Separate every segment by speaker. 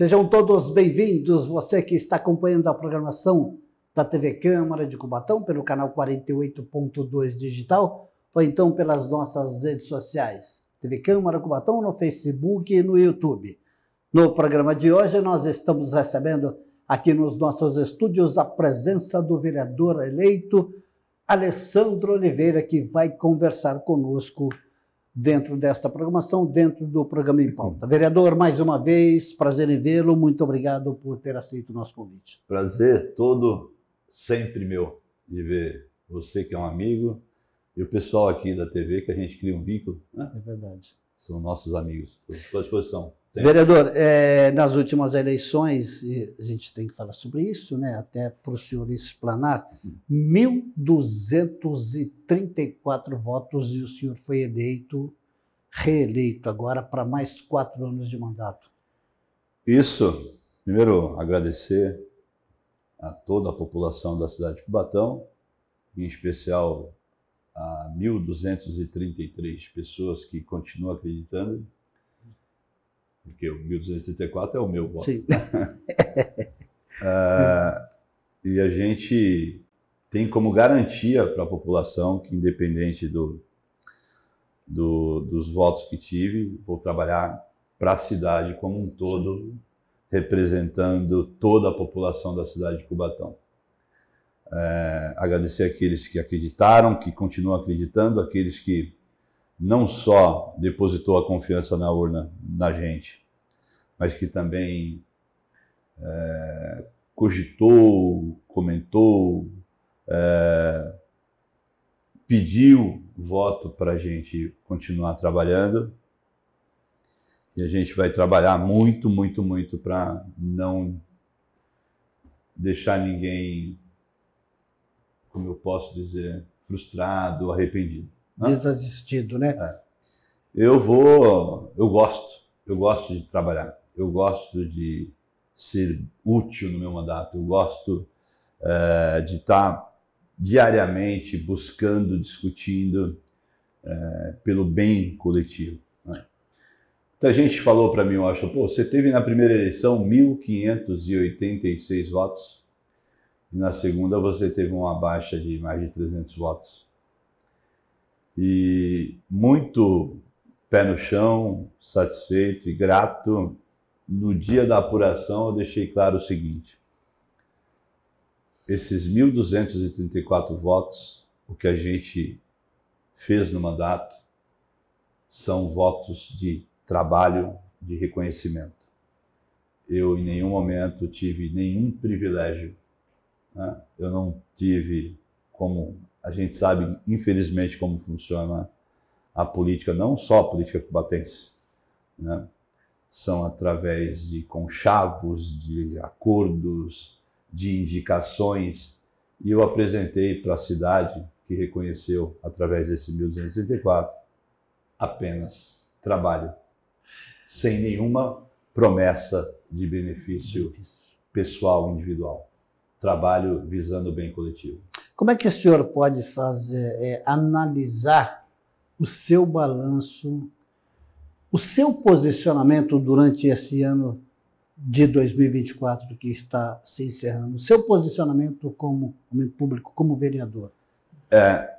Speaker 1: Sejam todos bem-vindos, você que está acompanhando a programação da TV Câmara de Cubatão pelo canal 48.2 digital ou então pelas nossas redes sociais, TV Câmara Cubatão no Facebook e no YouTube. No programa de hoje nós estamos recebendo aqui nos nossos estúdios a presença do vereador eleito Alessandro Oliveira que vai conversar conosco dentro desta programação, dentro do programa em pauta. Uhum. Vereador, mais uma vez, prazer em vê-lo. Muito obrigado por ter aceito o nosso convite.
Speaker 2: Prazer todo, sempre meu, de ver você que é um amigo e o pessoal aqui da TV, que a gente cria um vínculo. Né? É verdade são nossos amigos. Estou à disposição. Sempre. Vereador,
Speaker 1: é, nas últimas eleições, a gente tem que falar sobre isso, né? até para o senhor explanar, 1.234 votos e o senhor foi eleito, reeleito agora para mais quatro anos de mandato.
Speaker 2: Isso, primeiro agradecer a toda a população da cidade de Cubatão, em especial a 1.233 pessoas que continuam acreditando, porque o 1.234 é o meu voto. Sim. Né? Ah, e a gente tem como garantia para a população que, independente do, do, dos votos que tive, vou trabalhar para a cidade como um todo, Sim. representando toda a população da cidade de Cubatão. É, agradecer aqueles que acreditaram, que continuam acreditando, aqueles que não só depositou a confiança na urna, na gente, mas que também é, cogitou, comentou, é, pediu voto para a gente continuar trabalhando. E a gente vai trabalhar muito, muito, muito para não deixar ninguém como eu posso dizer, frustrado, arrependido.
Speaker 1: Né? Desassistido, né? É.
Speaker 2: Eu vou, eu gosto, eu gosto de trabalhar, eu gosto de ser útil no meu mandato, eu gosto é, de estar diariamente buscando, discutindo é, pelo bem coletivo. Né? Muita gente falou para mim, eu acho, Pô, você teve na primeira eleição 1.586 votos, e na segunda você teve uma baixa de mais de 300 votos. E muito pé no chão, satisfeito e grato, no dia da apuração eu deixei claro o seguinte: esses 1.234 votos, o que a gente fez no mandato, são votos de trabalho, de reconhecimento. Eu, em nenhum momento, tive nenhum privilégio né? Eu não tive, como a gente sabe, infelizmente, como funciona a política, não só a política cubatense. Né? São através de conchavos, de acordos, de indicações. E eu apresentei para a cidade, que reconheceu, através desse 1234, apenas trabalho, sem nenhuma promessa de benefício pessoal, individual trabalho visando o bem coletivo.
Speaker 1: Como é que o senhor pode fazer, é, analisar o seu balanço, o seu posicionamento durante esse ano de 2024 que está se encerrando, o seu posicionamento como homem público, como vereador?
Speaker 2: É,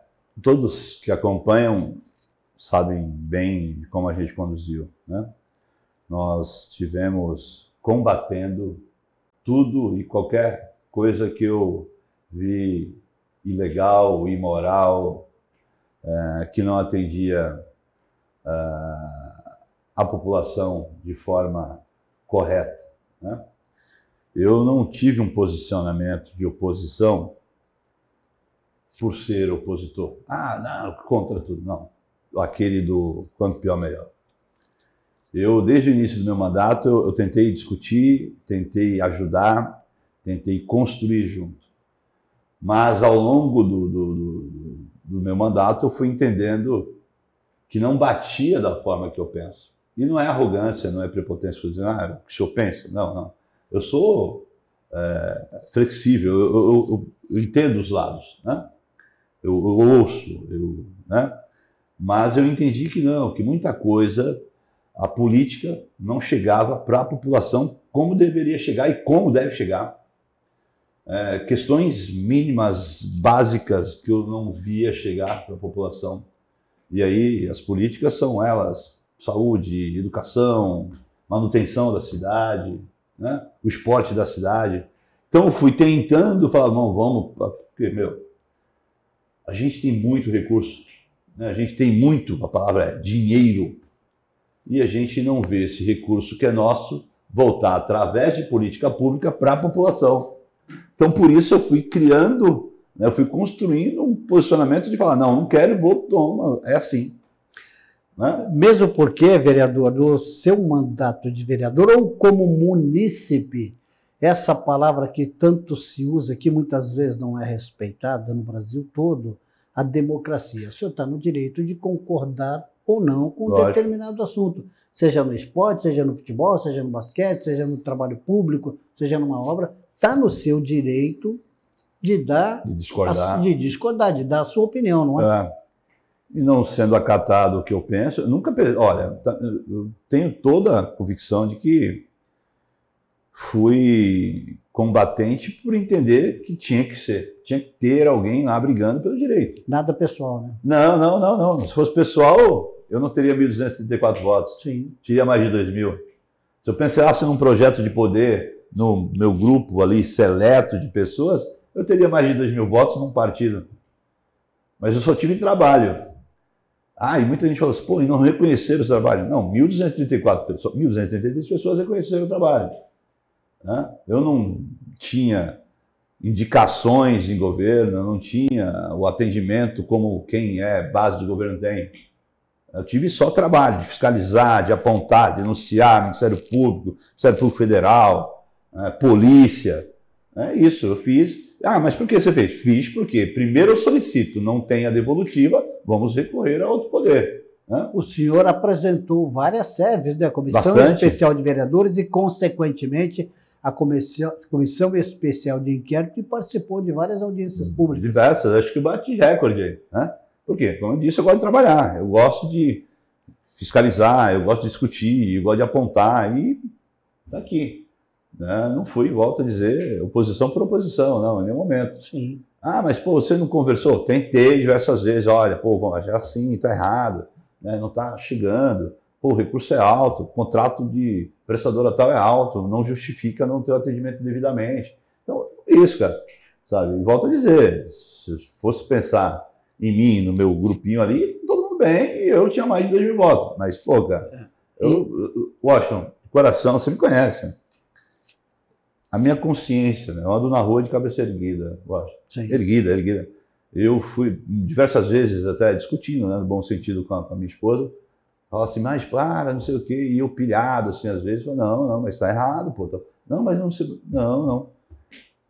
Speaker 2: todos que acompanham sabem bem como a gente conduziu. Né? Nós tivemos combatendo tudo e qualquer coisa que eu vi ilegal, imoral, é, que não atendia é, a população de forma correta. Né? Eu não tive um posicionamento de oposição por ser opositor. Ah, não, contra tudo. Não. Aquele do quanto pior, melhor. Eu, desde o início do meu mandato, eu, eu tentei discutir, tentei ajudar, tentei construir junto. Mas ao longo do, do, do, do meu mandato, eu fui entendendo que não batia da forma que eu penso. E não é arrogância, não é prepotência, dizer, ah, é o que o senhor pensa. Não, não. Eu sou é, flexível, eu, eu, eu, entendo os lados, né? eu, eu ouço, eu, né? mas eu entendi que não, que muita coisa, a política não chegava para a população como deveria chegar e como deve chegar é, questões mínimas, básicas, que eu não via chegar para a população. E aí as políticas são elas: saúde, educação, manutenção da cidade, né? o esporte da cidade. Então fui tentando falar, não, vamos, porque, meu, a gente tem muito recurso, né? a gente tem muito, a palavra é dinheiro, e a gente não vê esse recurso que é nosso voltar através de política pública para a população. Então, por isso, eu fui criando, né, eu fui construindo um posicionamento de falar: não, não quero, vou, toma, é assim. Né? Mesmo porque, vereador, no seu mandato
Speaker 1: de vereador ou como munícipe, essa palavra que tanto se usa, que muitas vezes não é respeitada no Brasil todo, a democracia. O senhor está no direito de concordar ou não com um determinado assunto, seja no esporte, seja no futebol, seja no basquete, seja no trabalho público, seja numa obra está no seu direito de dar. De discordar. A, de discordar, de dar a sua opinião, não é?
Speaker 2: é. E não sendo acatado o que eu penso, eu nunca. Olha, tá, eu tenho toda a convicção de que fui combatente por entender que tinha que ser. Tinha que ter alguém lá brigando pelo direito.
Speaker 1: Nada pessoal, né?
Speaker 2: Não, não, não, não. Se fosse pessoal, eu não teria 1.234 votos. Sim. Teria mais de 2.000. mil. Se eu pensasse num projeto de poder no meu grupo ali seleto de pessoas, eu teria mais de 2 mil votos num partido. Mas eu só tive trabalho. Ah, e muita gente falou assim, pô, e não reconheceram o trabalho. Não, 1.234 pessoas, 1.233 pessoas reconheceram o trabalho. Né? Eu não tinha indicações em governo, eu não tinha o atendimento como quem é base de governo tem. Eu tive só trabalho de fiscalizar, de apontar, de denunciar, Ministério Público, Ministério Público Federal, né, polícia. É isso, eu fiz. Ah, mas por que você fez? Fiz porque, primeiro, eu solicito, não tem a devolutiva, vamos recorrer a outro poder. Né? O senhor apresentou várias séries da né, Comissão Bastante. Especial
Speaker 1: de Vereadores e, consequentemente, a Comissão, Comissão Especial de Inquérito e participou de várias audiências públicas.
Speaker 2: Diversas, acho que bate recorde aí. Né? Por quê? Como eu disse, eu gosto de trabalhar, eu gosto de fiscalizar, eu gosto de discutir, eu gosto de apontar e tá aqui. Né? Não fui, volto a dizer, oposição por oposição, não, em nenhum momento. Sim. Ah, mas pô, você não conversou? Tentei diversas vezes, olha, pô, já assim, tá errado, né? não tá chegando, pô, o recurso é alto, o contrato de prestadora tal é alto, não justifica não ter o atendimento devidamente. Então, isso, cara, sabe? E volto a dizer, se fosse pensar em mim, no meu grupinho ali, todo mundo bem, e eu tinha mais de dois mil votos. Mas, pô, cara, é. eu, Washington, coração, você me conhece, né? a minha consciência, né? Eu ando na rua de cabeça erguida, eu acho. Sim. Erguida, erguida. Eu fui diversas vezes até discutindo, né, no bom sentido, com a, com a minha esposa. Fala assim, mas para, não sei o quê. E eu pilhado, assim, às vezes. Falo, não, não, mas está errado, pô. Tá, não, mas não sei. Não, não.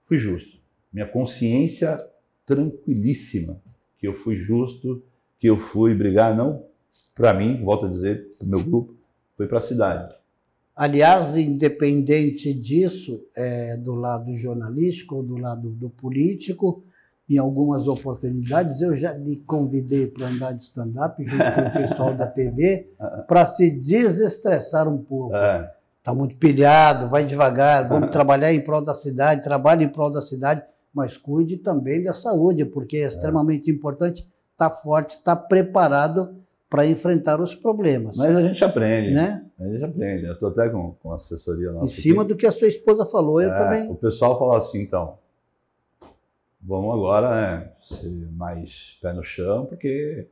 Speaker 2: Fui justo. Minha consciência tranquilíssima que eu fui justo, que eu fui brigar, não para mim, volto a dizer, para o meu grupo, foi para a cidade.
Speaker 1: Aliás, independente disso, é, do lado jornalístico ou do lado do político, em algumas oportunidades eu já me convidei para andar de stand-up junto com o pessoal da TV para se desestressar um pouco. Está é. muito pilhado, vai devagar, vamos trabalhar em prol da cidade, trabalhe em prol da cidade, mas cuide também da saúde, porque é, é. extremamente importante estar tá forte, estar tá preparado para enfrentar os problemas. Mas a gente
Speaker 2: aprende, né? A gente aprende. Eu estou até com, com assessoria nossa. Em cima aqui. do
Speaker 1: que a sua esposa falou,
Speaker 2: eu é, também. O pessoal fala assim, então, vamos agora né, ser mais pé no chão, porque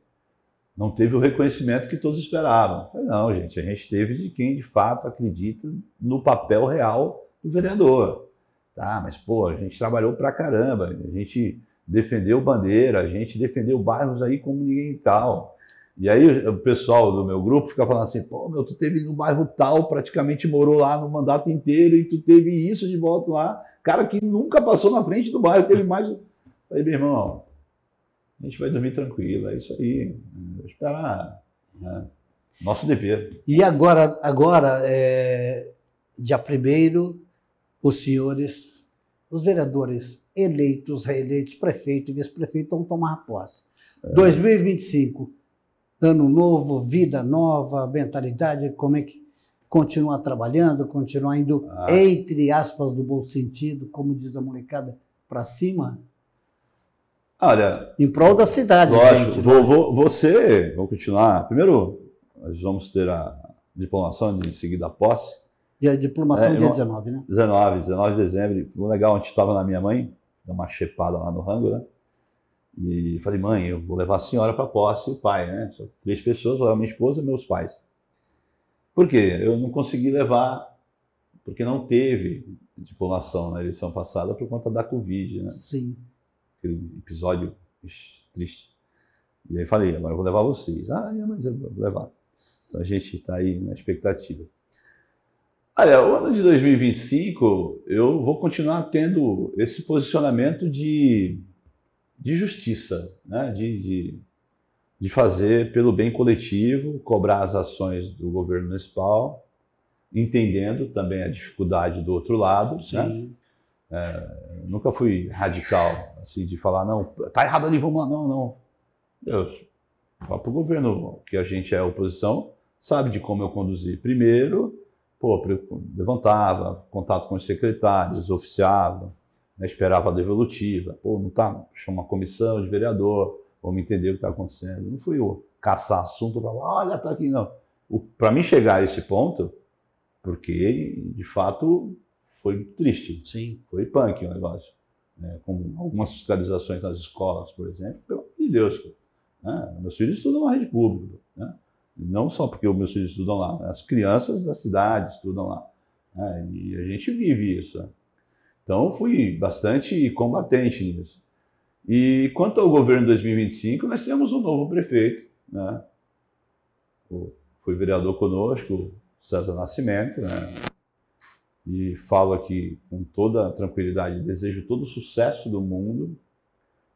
Speaker 2: não teve o reconhecimento que todos esperavam. Falei, não, gente, a gente teve de quem de fato acredita no papel real do vereador. Tá, mas pô, a gente trabalhou pra caramba, a gente defendeu bandeira, a gente defendeu bairros aí como ninguém tal. E aí o pessoal do meu grupo fica falando assim, pô, meu, tu teve no bairro tal, praticamente morou lá no mandato inteiro e tu teve isso de volta lá. Cara que nunca passou na frente do bairro, teve mais... Aí, meu irmão, a gente vai dormir tranquilo, é isso aí. Vou esperar. Né? Nosso dever. E agora, agora é,
Speaker 1: dia primeiro, os senhores, os vereadores eleitos, reeleitos, prefeito e vice-prefeito vão tomar posse. É. 2025 ano novo, vida nova, mentalidade, como é que continuar trabalhando, continuar indo, ah. entre aspas, do bom sentido, como diz a molecada, para cima?
Speaker 2: Olha. Em prol da cidade. Lógico, gente, né? vou, vou, você, vou continuar. Primeiro, nós vamos ter a diplomação de seguida a posse. E a diplomação é, dia 19, né? 19, 19 de dezembro. Legal, gente estava na minha mãe, dá uma chepada lá no rango, né? E falei, mãe, eu vou levar a senhora para posse e o pai, né? três pessoas, vou levar minha esposa e meus pais. Por quê? Eu não consegui levar, porque não teve diplomação na eleição passada por conta da Covid, né? Sim. Aquele episódio triste. E aí falei, agora eu vou levar vocês. Ah, é, mas eu vou levar. Então a gente está aí na expectativa. Olha, o ano de 2025 eu vou continuar tendo esse posicionamento de de justiça, né? de, de, de fazer pelo bem coletivo, cobrar as ações do governo municipal, entendendo também a dificuldade do outro lado. Né? Sim. Né? É, nunca fui radical, assim, de falar, não, tá errado ali, vamos lá, não, não. Eu, o governo, que a gente é oposição, sabe de como eu conduzi. Primeiro, pô, levantava, contato com os secretários, oficiava, né, esperava a devolutiva, pô, não tá, chama uma comissão de vereador, vamos entender o que está acontecendo. Não fui eu caçar assunto para falar, olha, tá aqui, não. Para mim chegar a esse ponto, porque de fato foi triste, Sim. foi punk o negócio. Né, com algumas fiscalizações nas escolas, por exemplo, pelo amor de Deus, Né? Meus filhos estudam na rede pública, né? não só porque meus filhos estudam lá, as crianças da cidade estudam lá. Né? E a gente vive isso. Né? Então, fui bastante combatente nisso. E quanto ao governo 2025, nós temos um novo prefeito, né? Foi vereador conosco, César Nascimento, né? E falo aqui com toda a tranquilidade, desejo todo o sucesso do mundo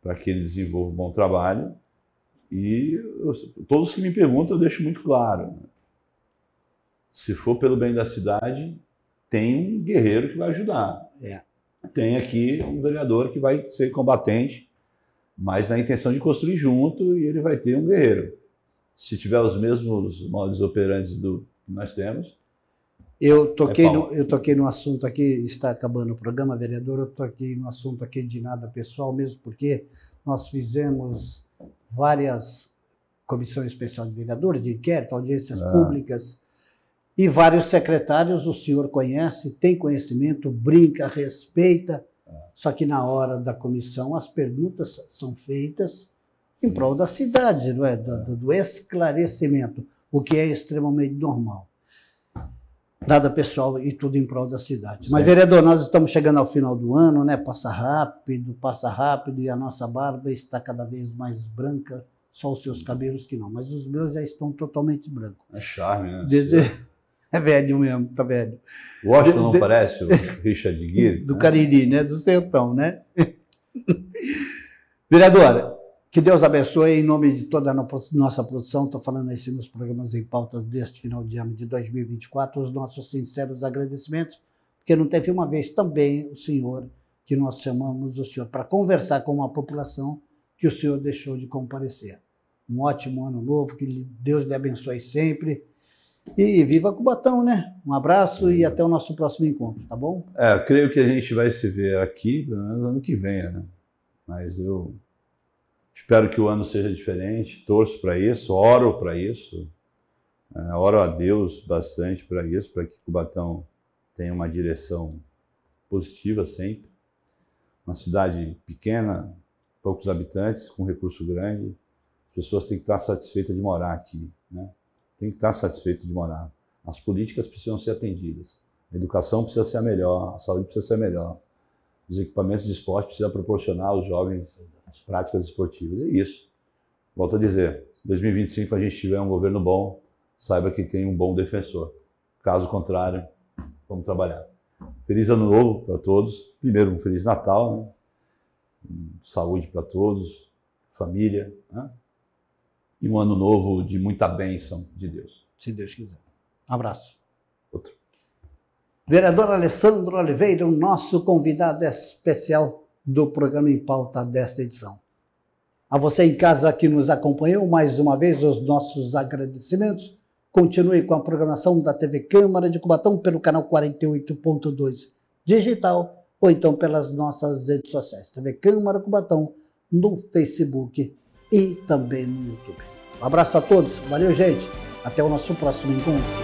Speaker 2: para que ele desenvolva um bom trabalho. E eu, todos que me perguntam, eu deixo muito claro. Né? Se for pelo bem da cidade, tem um guerreiro que vai ajudar. É tem aqui um vereador que vai ser combatente, mas na intenção de construir junto e ele vai ter um guerreiro. Se tiver os mesmos modos operantes do que nós temos. Eu toquei, é no,
Speaker 1: eu toquei no assunto aqui, está acabando o programa, vereador, eu toquei no assunto aqui de nada pessoal, mesmo porque nós fizemos várias comissões especiais de vereadores, de inquérito, audiências ah. públicas e vários secretários o senhor conhece, tem conhecimento, brinca, respeita, só que na hora da comissão as perguntas são feitas em prol da cidade, não é? do, do esclarecimento, o que é extremamente normal. Nada pessoal e tudo em prol da cidade. Mas, vereador, nós estamos chegando ao final do ano, né? Passa rápido, passa rápido, e a nossa barba está cada vez mais branca, só os seus cabelos que não, mas os meus já estão totalmente brancos.
Speaker 2: É charme, né? Desde...
Speaker 1: É velho mesmo, tá velho.
Speaker 2: Washington não parece o Richard Gere? Do Cariri,
Speaker 1: né? Do sertão, né? Vereadora, que Deus abençoe em nome de toda a nossa produção. Estou falando aí nos programas em pautas deste final de ano de 2024. Os nossos sinceros agradecimentos, porque não teve uma vez também o senhor, que nós chamamos o senhor, para conversar com a população, que o senhor deixou de comparecer. Um ótimo ano novo, que Deus lhe abençoe sempre e viva Cubatão, né? Um abraço e até o nosso próximo encontro, tá bom?
Speaker 2: É, creio que a gente vai se ver aqui, pelo menos ano que vem, né? Mas eu espero que o ano seja diferente, torço para isso, oro para isso, é, oro a Deus bastante para isso, para que Cubatão tenha uma direção positiva sempre. Uma cidade pequena, poucos habitantes, com recurso grande, as pessoas têm que estar satisfeitas de morar aqui, né? tem que estar satisfeito de morar. As políticas precisam ser atendidas. A educação precisa ser a melhor, a saúde precisa ser a melhor. Os equipamentos de esporte precisam proporcionar aos jovens as práticas esportivas. É isso. Volto a dizer, se 2025 a gente tiver um governo bom, saiba que tem um bom defensor. Caso contrário, vamos trabalhar. Feliz ano novo para todos. Primeiro, um feliz Natal, né? saúde para todos, família. Né? e um ano novo de muita bênção de Deus. Se Deus quiser. Um abraço. Outro.
Speaker 1: Vereador Alessandro Oliveira, o nosso convidado especial do programa em pauta desta edição. A você em casa que nos acompanhou, mais uma vez, os nossos agradecimentos. Continue com a programação da TV Câmara de Cubatão pelo canal 48.2 digital ou então pelas nossas redes sociais. TV Câmara Cubatão no Facebook e também no YouTube abraço a todos. Valeu, gente. Até o nosso próximo encontro.